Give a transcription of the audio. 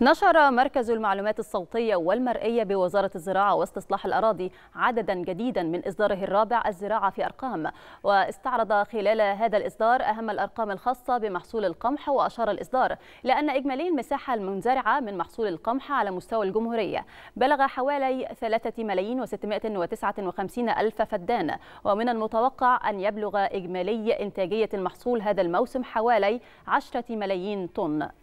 نشر مركز المعلومات الصوتية والمرئية بوزارة الزراعة واستصلاح الأراضي عددا جديدا من إصداره الرابع الزراعة في أرقام واستعرض خلال هذا الإصدار أهم الأرقام الخاصة بمحصول القمح وأشار الإصدار لأن إجمالي المساحة المنزرعة من محصول القمح على مستوى الجمهورية بلغ حوالي 3 ملايين و659 ألف فدان ومن المتوقع أن يبلغ إجمالي إنتاجية المحصول هذا الموسم حوالي 10 ملايين طن